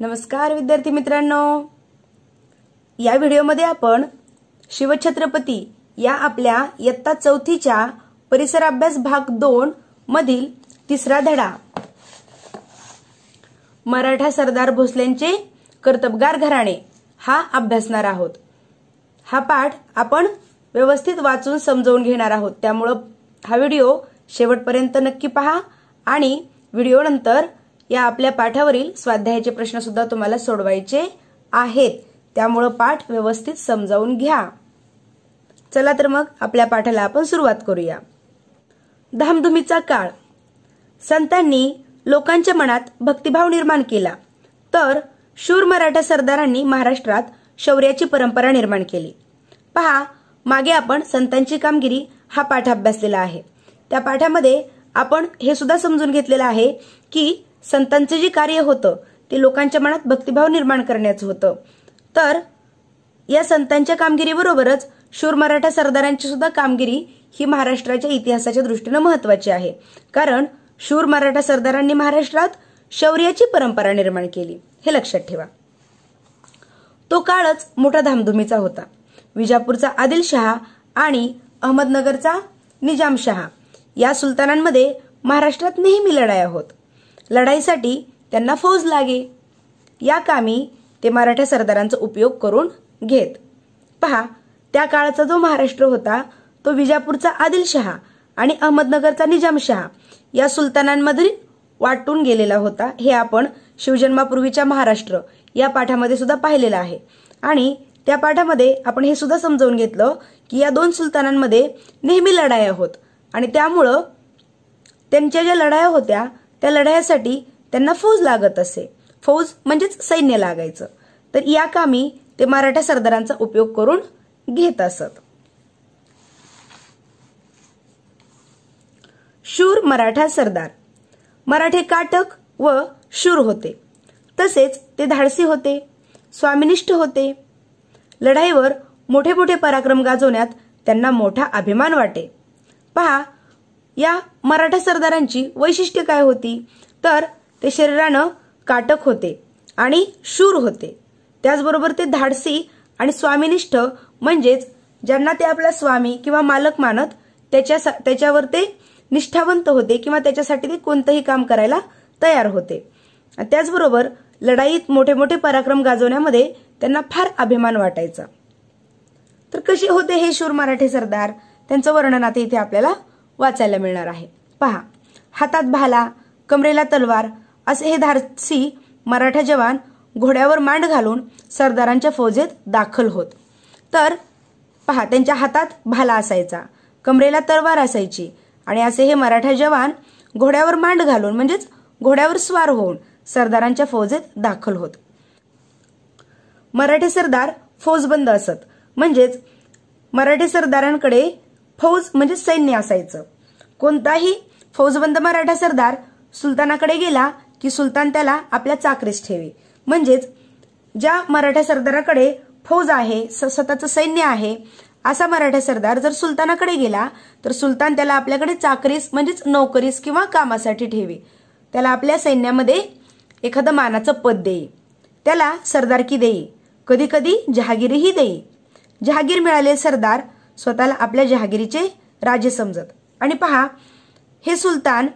नमस्कार विद्यार्थी मित्रांनो या व्हिडिओमध्ये आपण शिवछत्रपती या आपल्या इयत्ता चौथीच्या परिसर अभ्यास भाग दोन मधील तिसरा धडा मराठा सरदार भोसलेंचे कर्तबगार घराणे हा अभ्यासणार आहोत हा पाठ आपण व्यवस्थित वाचून समजवून घेणार आहोत त्यामुळं हा व्हिडिओ शेवटपर्यंत नक्की पहा आणि व्हिडिओ नंतर या आपल्या पाठावरील स्वाध्यायाचे प्रश्न सुद्धा तुम्हाला सोडवायचे आहेत त्यामुळं पाठ व्यवस्थित समजावून घ्या चला तर मग आपल्या पाठाला आपण सुरुवात करूया धामधुमीचा काळ संतांनी लोकांच्या मनात भक्तिभाव निर्माण केला तर शूर मराठा सरदारांनी महाराष्ट्रात शौर्याची परंपरा निर्माण केली पहा मागे आपण संतांची कामगिरी हा पाठ अभ्यासलेला आहे त्या पाठामध्ये आपण हे सुद्धा समजून घेतलेलं आहे की संतांचं जे कार्य होतं ते लोकांच्या मनात भक्तिभाव निर्माण करण्याचं होतं तर या संतांच्या कामगिरीबरोबरच शूर मराठा सरदारांची सुद्धा कामगिरी ही महाराष्ट्राच्या इतिहासाच्या दृष्टीनं महत्वाची आहे कारण शूर मराठा सरदारांनी महाराष्ट्रात शौर्याची परंपरा निर्माण केली हे लक्षात ठेवा तो काळच मोठा धामधुमीचा होता विजापूरचा आदिलशहा आणि अहमदनगरचा निजामशहा या सुलतानांमध्ये महाराष्ट्रात नेहमी लढाया होत लढाईसाठी त्यांना फौज लागे या कामी ते मराठा सरदारांचा उपयोग करून घेत पहा त्या काळाचा जो महाराष्ट्र होता तो विजापूरचा आदिलशहा आणि अहमदनगरचा निजामशहा या सुलतानांमधील वाटून गेलेला होता हे आपण शिवजन्मापूर्वीच्या महाराष्ट्र या पाठामध्ये सुद्धा पाहिलेलं आहे आणि त्या पाठामध्ये आपण हे सुद्धा समजावून घेतलं की या दोन सुलतानांमध्ये नेहमी लढाया होत आणि त्यामुळं त्यांच्या ज्या लढाया होत्या त्या लढायासाठी त्यांना फौज लागत असे फौज म्हणजेच सैन्य लागायचं तर या कामी ते मराठा सरदारांचा उपयोग करून घेत असत शूर मराठा सरदार मराठे काटक व शूर होते तसेच ते धाडसी होते स्वामिनिष्ठ होते लढाईवर मोठे मोठे पराक्रम गाजवण्यात त्यांना मोठा अभिमान वाटे पहा या मराठा सरदारांची वैशिष्ट्य काय होती तर ते शरीरानं काटक होते आणि शूर होते त्याचबरोबर ते धाडसी आणि स्वामीनिष्ठ म्हणजेच ज्यांना ते आपला स्वामी किंवा मालक मानत त्याच्या त्याच्यावर ते निष्ठावंत होते किंवा त्याच्यासाठी ते कोणतंही काम करायला तयार होते त्याचबरोबर लढाईत मोठे मोठे पराक्रम गाजवण्यामध्ये त्यांना फार अभिमान वाटायचा तर कसे होते हे शूर मराठे सरदार त्यांचं वर्णन आता इथे आपल्याला वाचायला मिळणार आहे पहा हातात भाला कमरेला तलवार असे हे धारसी मराठा जवान घोड्यावर मांड घालून सरदारांच्या फौजेत दाखल होत तर पहा त्यांच्या हातात भाला असायचा कमरेला तलवार असायची आणि असे हे मराठा जवान घोड्यावर मांड घालून म्हणजेच घोड्यावर स्वार होऊन सरदारांच्या फौजेत दाखल होत मराठे सरदार फौजबंद असत म्हणजेच मराठे सरदारांकडे फौज म्हणजे सैन्य असायचं कोणताही फौजबंद मराठा सरदार सुलतानाकडे गेला की सुलतान त्याला आपल्या चाकरीस ठेवे म्हणजेच ज्या मराठा सरदाराकडे फौज आहे स्वतःचं सैन्य आहे असा मराठा सरदार जर सुलतानाकडे गेला तर सुलतान त्याला आपल्याकडे चाकरीस म्हणजेच नोकरीस किंवा कामासाठी ठेवे त्याला आपल्या सैन्यामध्ये एखादं मानाचं पद दे त्याला सरदारकी देई कधी कधी जहागीरही देई जहागीर मिळाले सरदार स्वतःला आपल्या जहागिरीचे राजे समजत आणि पहा हे सुलतान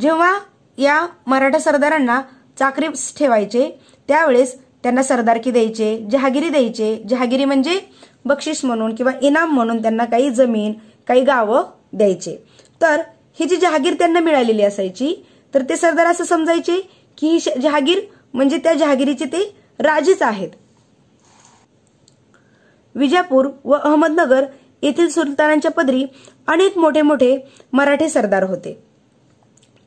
जेव्हा या मराठा सरदारांना चाकरी ठेवायचे त्यावेळेस त्यांना सरदारकी द्यायचे जहागिरी द्यायचे जहागिरी म्हणजे बक्षीस म्हणून किंवा इनाम म्हणून त्यांना काही जमीन काही गावं द्यायचे तर ही जी जहागीर त्यांना मिळालेली असायची तर ते सरदार असं समजायचे की ही जहागीर म्हणजे त्या जहागिरीचे ते राजेच आहेत विजापूर व अहमदनगर येथील सुलतानांच्या पदरी अनेक मोठे मोठे मराठे सरदार होते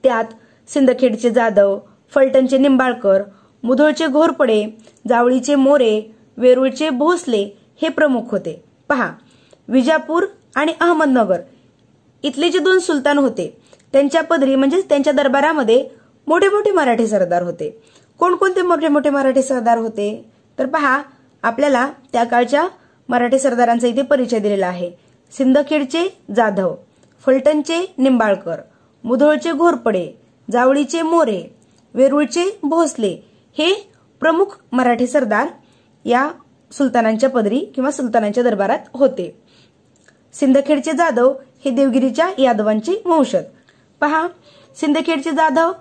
त्यात सिंदखेडचे जाधव फलटणचे निंबाळकर मुधोळचे घोरपडे जावळीचे मोरे वेरूळचे भोसले हे प्रमुख होते पहा विजापूर आणि अहमदनगर इथले जे दोन सुलतान होते त्यांच्या पदरी म्हणजे त्यांच्या दरबारामध्ये मोठे मोठे मराठी सरदार होते कोणकोणते मोठे मोठे मराठी सरदार होते तर पहा आपल्याला त्या काळच्या मराठी सरदारांचा इथे परिचय दिलेला आहे सिंदखेडचे जाधव फलटणचे निंबाळकर मुधोळचे घोरपडे जावळीचे मोरे वेरूळचे भोसले हे प्रमुख मराठी सरदार या सुलतानांच्या पदरी किंवा सुलतानांच्या दरबारात होते सिंदखेडचे जाधव हे देवगिरीच्या यादवांचे वंशज पहा सिंदखेडचे जाधव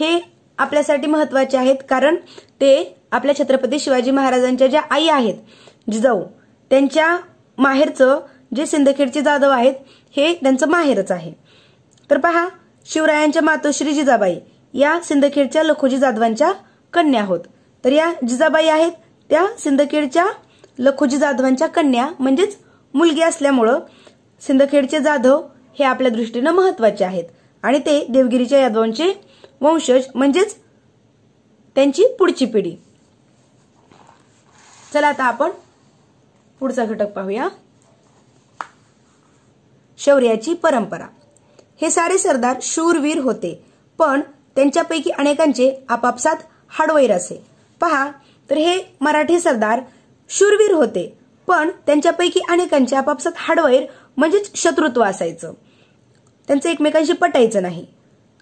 हे आपल्यासाठी महत्वाचे आहेत कारण ते आपल्या छत्रपती शिवाजी महाराजांच्या ज्या आई आहेत जिजाऊ त्यांच्या माहेरचं जे सिंदखेडचे जाधव आहेत हे त्यांचं माहेरच आहे तर पहा शिवरायांच्या मातोश्री जिजाबाई या सिंदखेडच्या लखोजी जाधवांच्या कन्या होत तर या जिजाबाई आहेत त्या सिंदखेडच्या लखोजी जाधवांच्या कन्या म्हणजेच मुलगी असल्यामुळं सिंदखेडचे जाधव हे आपल्या दृष्टीनं महत्वाचे आहेत आणि ते देवगिरीच्या यादवांचे वंशज म्हणजेच त्यांची पुढची पिढी चला आता आपण पुढचा घटक पाहूया शौर्याची परंपरा हे सारे सरदार शूरवीर होते पण त्यांच्यापैकी अनेकांचे आपापसात हाडवैर असे पहा तर हे मराठी सरदार शूरवीर होते पण त्यांच्यापैकी अनेकांचे आपापसात हाडवैर म्हणजेच शत्रुत्व असायचं त्यांचं एकमेकांशी पटायचं नाही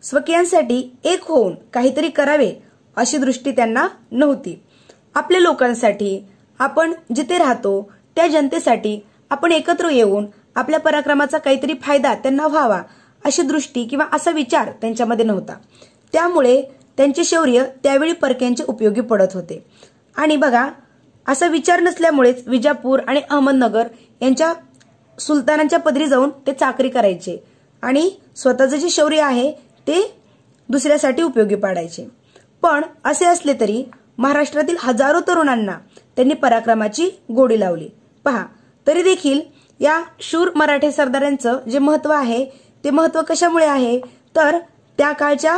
स्वकीयांसाठी एक होऊन काहीतरी करावे अशी दृष्टी त्यांना नव्हती आपल्या लोकांसाठी आपण जिथे राहतो त्या जनतेसाठी आपण एकत्र येऊन आपल्या पराक्रमाचा काहीतरी फायदा त्यांना व्हावा अशी दृष्टी किंवा असा विचार त्यांच्यामध्ये नव्हता त्यामुळे त्यांचे शौर्य त्यावेळी परक्यांचे उपयोगी पडत होते आणि बघा असा विचार नसल्यामुळेच विजापूर आणि अहमदनगर यांच्या सुलतानांच्या पदरी जाऊन ते चाकरी करायचे आणि स्वतःचं जे शौर्य आहे ते दुसऱ्यासाठी उपयोगी पाडायचे पण असे असले तरी महाराष्ट्रातील हजारो तरुणांना त्यांनी पराक्रमाची गोडी लावली पहा तरी देखील या शूर मराठे सरदारांचं जे महत्व आहे ते महत्व कशामुळे आहे तर त्या काळच्या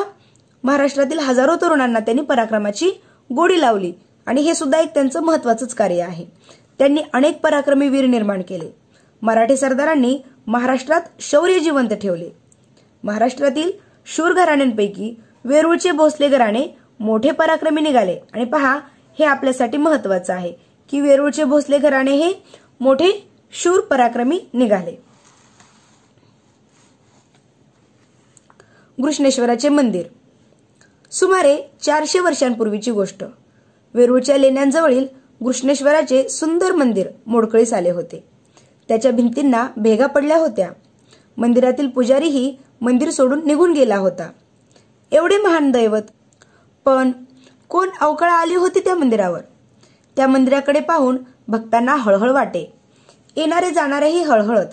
महाराष्ट्रातील हजारो तरुणांना त्यांनी पराक्रमाची गोडी लावली आणि हे सुद्धा एक त्यांचं महत्वाचंच कार्य आहे त्यांनी अनेक पराक्रमी वीर निर्माण केले मराठे सरदारांनी महाराष्ट्रात शौर्य जिवंत ठेवले महाराष्ट्रातील शूर घराण्यांपैकी वेरूळचे भोसले घराणे मोठे पराक्रमी निघाले आणि पहा हे आपल्यासाठी महत्वाचं आहे की वेरूळचे भोसले घराणे हे मोठे शूर पराक्रमी निघाले घृष्णेश्वराचे मंदिर सुमारे चारशे वर्षांपूर्वीची गोष्ट वेरूळच्या लेण्यांजवळील घृष्णेश्वराचे सुंदर मंदिर मोडकळीस आले होते त्याच्या भिंतींना भेगा पडल्या होत्या मंदिरातील पुजारीही मंदिर सोडून निघून गेला होता एवढे महान दैवत पण कोण अवकाळा आली होती त्या मंदिरावर त्या मंदिराकडे पाहून भक्तांना हळहळ वाटे येणारे जाणारेही हळहळत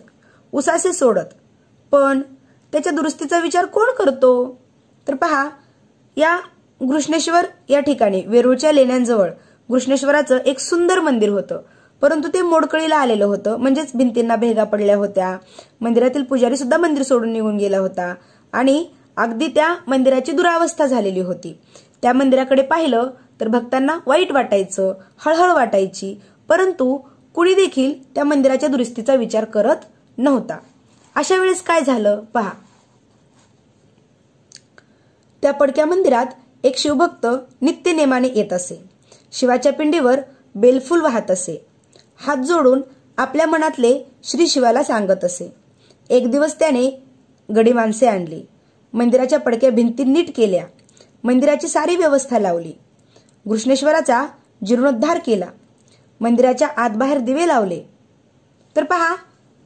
उसासे सोडत पण त्याच्या दुरुस्तीचा विचार कोण करतो तर पहा या घृष्णेश्वर या ठिकाणी वेरूळच्या लेण्यांजवळ घृष्णेश्वराचं एक सुंदर मंदिर होतं परंतु ते मोडकळीला आलेलं होतं म्हणजेच भिंतींना भेगा पडल्या होत्या मंदिरातील पुजारी सुद्धा मंदिर सोडून निघून गेला होता आणि अगदी त्या मंदिराची दुरावस्था झालेली होती त्या मंदिराकडे पाहिलं तर भक्तांना वाईट वाटायचं हळहळ वाटायची परंतु कुणी देखील त्या मंदिराच्या दुरुस्तीचा विचार करत नव्हता अशा वेळेस काय झालं पहा त्या पडक्या मंदिरात एक शिवभक्त नित्य नेमाने येत असे शिवाच्या पिंडीवर बेलफूल वाहत असे हात जोडून आपल्या मनातले श्री शिवाला सांगत असे एक दिवस त्याने गडी माणसे आणली मंदिराच्या पडक्या भिंती नीट केल्या मंदिराची सारी व्यवस्था लावली घृष्णेश्वराचा जीर्णोद्धार केला मंदिराच्या आतबाहेर दिवे लावले तर पहा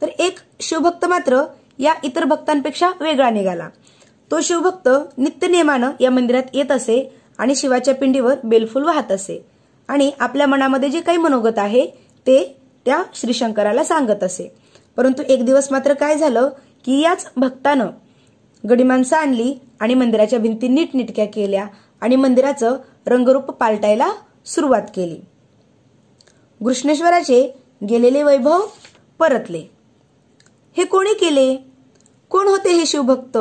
तर एक शिवभक्त मात्र या इतर भक्तांपेक्षा वेगळा निघाला तो शिवभक्त नित्यनियमानं या मंदिरात येत असे आणि शिवाच्या पिंडीवर बेलफूल वाहत असे आणि आपल्या मनामध्ये जे काही मनोगत आहे ते त्या श्रीशंकराला सांगत असे परंतु एक दिवस मात्र काय झालं की याच भक्तानं माणसं आणली आणि मंदिराच्या भिंती नीटनिटक्या केल्या आणि मंदिराचं रंगरूप पालटायला सुरुवात केली घृष्णेश्वराचे गेलेले वैभव परतले हे कोणी केले कोण होते हे शिवभक्त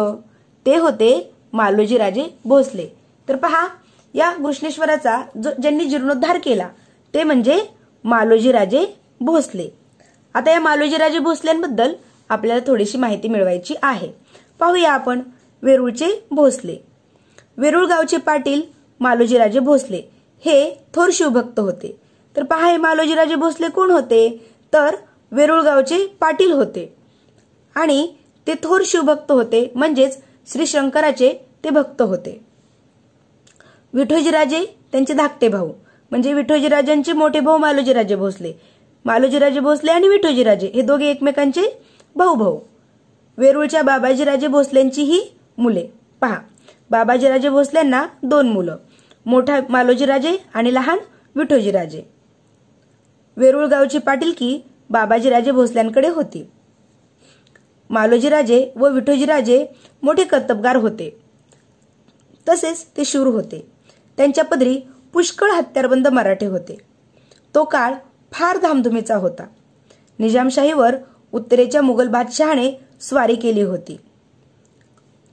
ते होते मालोजीराजे भोसले तर पहा या घृष्णेश्वराचा जो ज्यांनी जीर्णोद्धार केला ते म्हणजे मालोजीराजे भोसले आता या मालोजीराजे भोसल्यांबद्दल आपल्याला थोडीशी माहिती मिळवायची आहे पाहूया आपण वेरूळचे भोसले वेरुळगावचे पाटील मालोजीराजे भोसले हे थोर शिवभक्त होते तर पहा हे मालोजीराजे भोसले कोण होते तर वेरुळगावचे पाटील होते आणि ते थोर शिवभक्त होते म्हणजेच श्री शंकराचे ते भक्त होते विठोजीराजे त्यांचे धाकटे भाऊ म्हणजे विठोजीराजांचे मोठे भाऊ मालोजीराजे भोसले मालोजीराजे भोसले आणि विठोजीराजे हे दोघे एकमेकांचे भाऊ भाऊ वेरुळच्या बाबाजीराजे भोसलेंची ही मुले पहा बाबाजीराजे भोसल्यांना दोन मुलं मोठा मालोजीराजे आणि लहान विठोजीराजे गावची पाटीलकी बाबाजीराजे भोसल्यांकडे होती मालोजीराजे व विठोजीराजे मोठे कर्तबगार होते तसेच ते शूर होते त्यांच्या पदरी पुष्कळ हत्यारबंद मराठे होते तो काळ फार धामधुमीचा होता निजामशाहीवर उत्तरेच्या मुघल बादशहाने स्वारी केली होती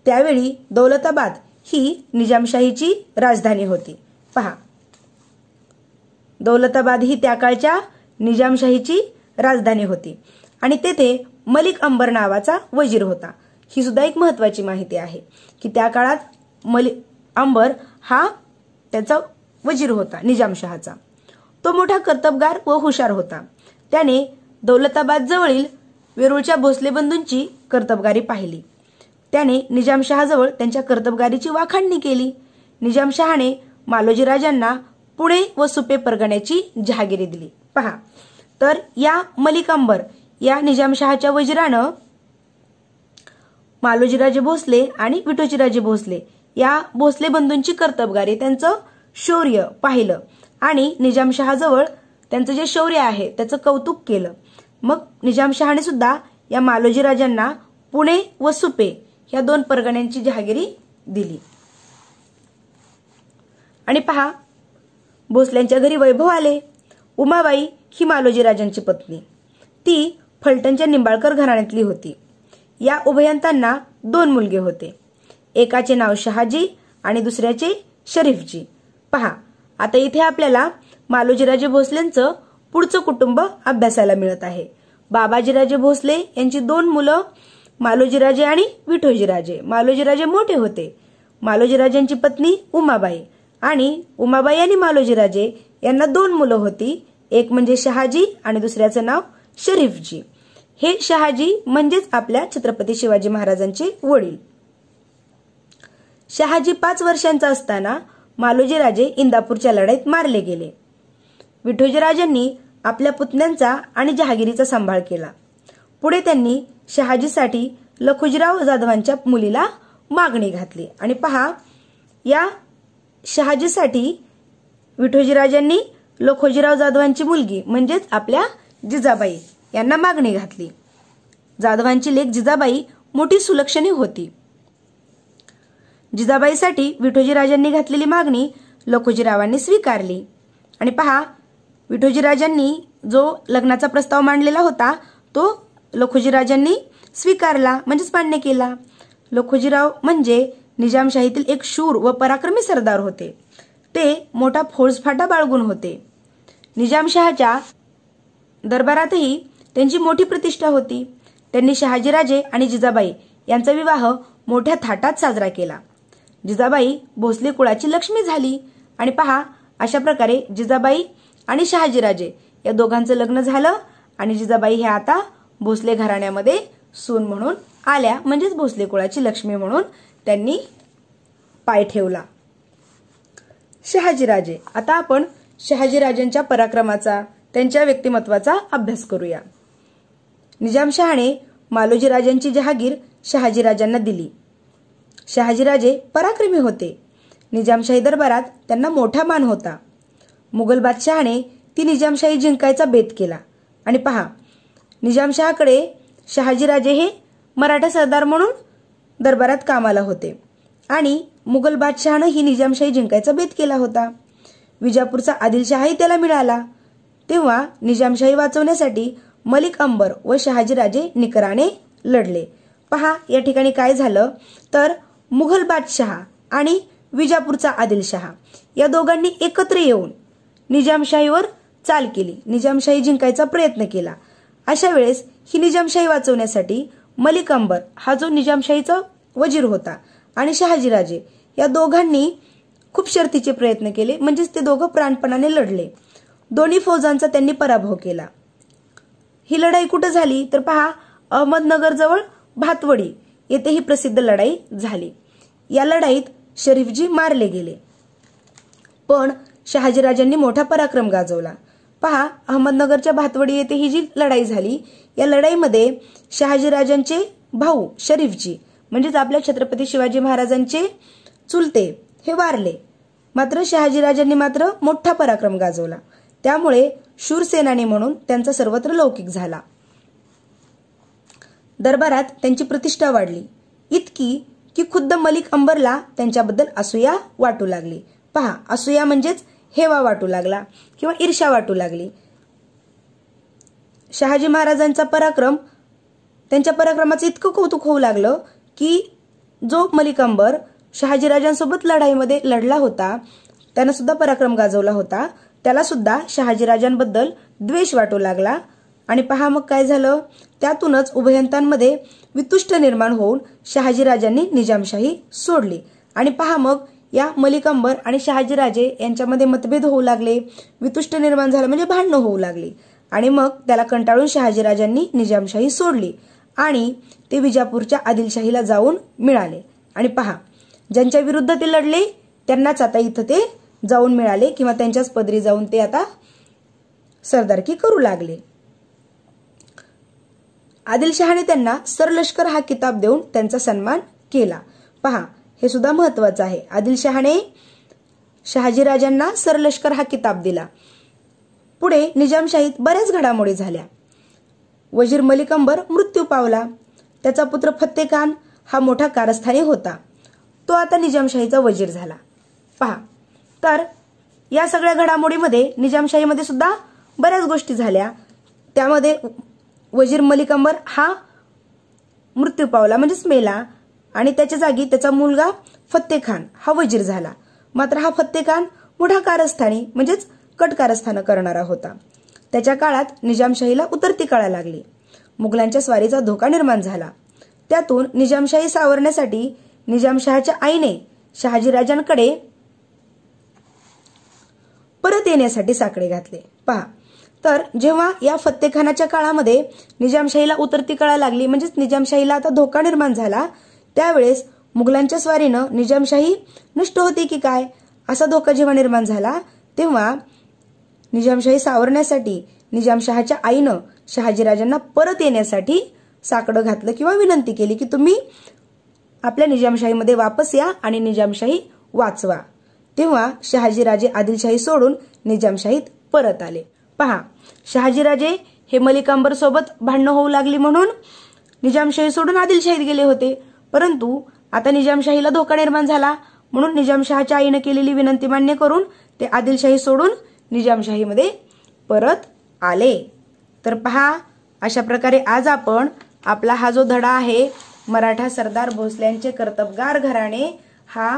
त्यावेळी दौलताबाद ही निजामशाहीची राजधानी होती पहा दौलताबाद ही त्या काळच्या निजामशाहीची राजधानी होती आणि तेथे मलिक अंबर नावाचा वजीर होता ही सुद्धा एक महत्वाची माहिती आहे की त्या काळात मलिक अंबर हा त्याचा वजीर होता निजामशहाचा तो मोठा कर्तबगार व हुशार होता त्याने दौलताबाद जवळील वेरूळच्या भोसले बंधूंची कर्तबगारी पाहिली त्याने निजामशहाजवळ त्यांच्या कर्तबगारीची वाखाणणी केली निजामशहाने मालोजी राजांना पुणे व सुपे परगण्याची जहागिरी दिली पहा तर या मलिकांबर या निजामशहाच्या वजिरानं मालोजीराजे भोसले आणि विठोजीराजे भोसले या भोसले बंधूंची कर्तबगारी त्यांचं शौर्य पाहिलं आणि निजामशहाजवळ त्यांचं जे शौर्य आहे त्याचं कौतुक केलं मग निजामशहाने सुद्धा या मालोजीराजांना पुणे व सुपे या दोन परगण्यांची जहागिरी दिली आणि पहा भोसल्यांच्या घरी वैभव आले उमाबाई ही मालोजी राजांची पत्नी ती फलटणच्या निंबाळकर घराण्यातली होती या उभयंतांना दोन मुलगे होते एकाचे नाव शहाजी आणि दुसऱ्याचे शरीफजी पहा आता इथे आपल्याला मालोजीराजे भोसलेंचं पुढचं कुटुंब अभ्यासाला मिळत आहे बाबाजीराजे भोसले यांची दोन मुलं मालोजीराजे आणि विठोजीराजे मालोजीराजे मोठे होते मालोजीराजांची पत्नी उमाबाई आणि उमाबाई आणि मालोजीराजे यांना दोन मुलं होती एक म्हणजे शहाजी आणि दुसऱ्याचं नाव शरीफजी हे शहाजी म्हणजेच आपल्या छत्रपती शिवाजी महाराजांचे वडील शहाजी पाच वर्षांचा असताना मालोजीराजे इंदापूरच्या लढाईत मारले गेले विठोजीराजांनी आपल्या पुतण्यांचा आणि जहागिरीचा सांभाळ केला पुढे त्यांनी शहाजीसाठी लखोजीराव जाधवांच्या मुलीला मागणी घातली आणि पहा या शहाजीसाठी विठोजीराजांनी लखोजीराव जाधवांची मुलगी म्हणजेच आपल्या जिजाबाई यांना मागणी घातली जाधवांची लेख जिजाबाई मोठी सुलक्षणी होती जिजाबाईसाठी विठोजीराजांनी घातलेली मागणी लखोजीरावांनी स्वीकारली आणि पहा विठोजीराजांनी जो लग्नाचा प्रस्ताव मांडलेला होता तो लखोजीराजांनी स्वीकारला म्हणजेच मान्य केला लखोजीराव म्हणजे निजामशाहीतील एक शूर व पराक्रमी सरदार होते ते मोठा फोळसफाटा बाळगून होते निजामशहाच्या दरबारातही त्यांची मोठी प्रतिष्ठा होती त्यांनी शहाजीराजे आणि जिजाबाई यांचा विवाह मोठ्या थाटात साजरा केला जिजाबाई भोसले कुळाची लक्ष्मी झाली आणि पहा अशा प्रकारे जिजाबाई आणि शहाजीराजे या दोघांचं लग्न झालं आणि जिजाबाई हे आता भोसले घराण्यामध्ये सून म्हणून आल्या म्हणजेच भोसले कुळाची लक्ष्मी म्हणून त्यांनी पाय ठेवला शहाजीराजे आता आपण शहाजीराजांच्या पराक्रमाचा त्यांच्या व्यक्तिमत्वाचा अभ्यास करूया निजामशहाने मालोजीराजांची जहागीर शहाजीराजांना दिली शहाजीराजे पराक्रमी होते निजामशाही दरबारात त्यांना मोठा मान होता मुघल बादशहाने ती निजामशाही जिंकायचा बेत केला आणि पहा निजामशहाकडे शहाजीराजे हे मराठा सरदार म्हणून दरबारात कामाला होते आणि मुघल बादशहानं ही निजामशाही जिंकायचा बेत केला होता विजापूरचा आदिलशहाही त्याला मिळाला तेव्हा निजामशाही वाचवण्यासाठी मलिक अंबर व शहाजीराजे निकराने लढले पहा या ठिकाणी काय झालं तर मुघल बादशहा आणि विजापूरचा आदिलशहा या दोघांनी एकत्र येऊन निजामशाहीवर चाल केली निजामशाही जिंकायचा प्रयत्न केला अशा वेळेस ही निजामशाही वाचवण्यासाठी मलिक अंबर हा जो निजामशाहीचा वजीर होता आणि शहाजीराजे या दोघांनी खूप शर्तीचे प्रयत्न केले म्हणजेच ते दोघं प्राणपणाने लढले दोन्ही फौजांचा त्यांनी पराभव केला ही लढाई कुठं झाली तर पहा अहमदनगर जवळ भातवडी येथे ही प्रसिद्ध लढाई झाली या लढाईत शरीफजी मारले गेले पण शहाजीराजांनी मोठा पराक्रम गाजवला पहा अहमदनगरच्या भातवडी येथे ही जी लढाई झाली या लढाईमध्ये शहाजीराजांचे भाऊ शरीफजी म्हणजेच आपल्या छत्रपती शिवाजी महाराजांचे चुलते हे वारले मात्र शहाजीराजांनी मात्र मोठा पराक्रम गाजवला त्यामुळे सेनानी म्हणून त्यांचा सर्वत्र लौकिक झाला दरबारात त्यांची प्रतिष्ठा वाढली इतकी की खुद्द मलिक अंबरला त्यांच्याबद्दल असूया वाटू लागली पहा असूया म्हणजेच हेवा वाटू लागला किंवा ईर्षा वाटू लागली शहाजी महाराजांचा पराक्रम त्यांच्या पराक्रमाचं इतकं कौतुक होऊ लागलं की जो मलिकांबर शहाजीराजांसोबत लढाईमध्ये लढला होता त्यानं सुद्धा पराक्रम गाजवला होता त्याला सुद्धा शहाजीराजांबद्दल द्वेष वाटू लागला आणि पहा मग काय झालं त्यातूनच उभयंतांमध्ये वितुष्ट निर्माण होऊन शहाजीराजांनी निजामशाही सोडली आणि पहा मग या मलिकांबर आणि शहाजीराजे यांच्यामध्ये मतभेद होऊ लागले वितुष्ट निर्माण झालं म्हणजे भांडणं होऊ लागली आणि मग त्याला कंटाळून शहाजीराजांनी निजामशाही सोडली आणि ते विजापूरच्या आदिलशाहीला जाऊन मिळाले आणि पहा ज्यांच्या विरुद्ध ते लढले त्यांनाच आता इथं ते जाऊन मिळाले किंवा त्यांच्याच पदरी जाऊन ते आता सरदारकी करू लागले आदिलशहाने त्यांना सरलष्कर हा किताब देऊन त्यांचा सन्मान केला पहा हे सुद्धा महत्वाचं आहे आदिलशहाने शहाजीराजांना सरलष्कर हा किताब दिला पुढे निजामशाहीत बऱ्याच घडामोडी झाल्या वजीर मलिकंबर मृत्यू पावला त्याचा पुत्र फत्ते खान हा मोठा कारस्थानी होता तो आता निजामशाहीचा वजीर झाला पहा तर या सगळ्या घडामोडीमध्ये निजामशाहीमध्ये सुद्धा बऱ्याच गोष्टी झाल्या त्यामध्ये वजीर मलिकंबर हा मृत्यू पावला म्हणजेच मेला आणि त्याच्या जागी त्याचा मुलगा फत्ते खान हा वजीर झाला मात्र हा फत्ते खान मोठा कारस्थानी म्हणजेच कट कारस्थानं करणारा होता त्याच्या काळात निजामशाहीला उतरती कळा लागली मुघलांच्या स्वारीचा धोका निर्माण झाला त्यातून निजामशाही सावरण्यासाठी निजामशहाच्या आईने शहाजीराजांकडे परत येण्यासाठी साकडे घातले पहा तर जेव्हा या फत्तेखानाच्या काळामध्ये निजामशाहीला उतरती कळा लागली म्हणजेच निजामशाहीला आता धोका निर्माण झाला त्यावेळेस मुघलांच्या स्वारीनं निजामशाही नष्ट होती की काय असा धोका जेव्हा निर्माण झाला तेव्हा निजामशाही सावरण्यासाठी निजामशहाच्या आईनं शहाजीराजांना परत येण्यासाठी साकडं घातलं किंवा विनंती केली की तुम्ही आपल्या निजामशाहीमध्ये वापस या आणि निजामशाही वाचवा तेव्हा शहाजीराजे आदिलशाही सोडून निजामशाहीत परत आले पहा शहाजीराजे हे मलिकांबर सोबत भांडणं होऊ लागली म्हणून निजामशाही सोडून आदिलशाहीत गेले होते परंतु आता निजामशाहीला धोका निर्माण झाला म्हणून निजामशहाच्या आईनं केलेली विनंती मान्य करून ते आदिलशाही सोडून निजामशाहीमध्ये परत आले तर पहा अशा प्रकारे आज आपण आपला हा जो धडा आहे मराठा सरदार भोसल्यांचे कर्तबगार घराणे हा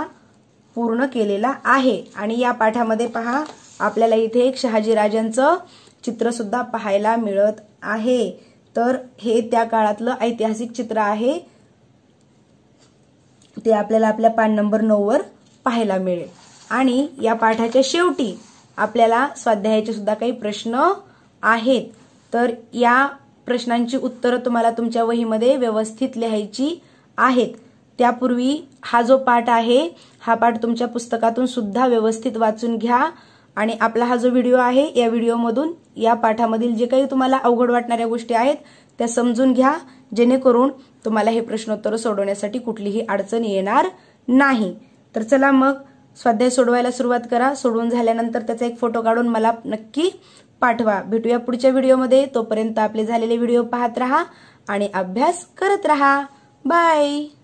पूर्ण केलेला आहे आणि या पाठामध्ये पहा आपल्याला इथे एक शहाजीराजांचं चित्रसुद्धा पाहायला मिळत आहे तर हे त्या काळातलं ऐतिहासिक चित्र आहे ते आपल्याला आपल्या पान नंबर नऊवर पाहायला मिळेल आणि या पाठाच्या शेवटी आपल्याला स्वाध्यायाचे सुद्धा काही प्रश्न आहेत तर या प्रश्नांची उत्तरं तुम्हाला तुमच्या वहीमध्ये व्यवस्थित लिहायची आहेत त्यापूर्वी हा जो पाठ आहे हा पाठ तुमच्या पुस्तकातून सुद्धा व्यवस्थित वाचून घ्या आणि आपला हा जो व्हिडिओ आहे या व्हिडिओमधून या पाठामधील जे काही तुम्हाला अवघड वाटणाऱ्या गोष्टी आहेत त्या समजून घ्या जेणेकरून तुम्हाला हे प्रश्नोत्तर सोडवण्यासाठी कुठलीही अडचण येणार नाही तर चला मग स्वाध्याय सोडवायला सुरुवात करा सोडवून झाल्यानंतर त्याचा एक फोटो काढून मला नक्की पाठवा भेटूया पुढच्या व्हिडिओमध्ये तोपर्यंत आपले झालेले व्हिडिओ पाहत राहा आणि अभ्यास करत राहा बाय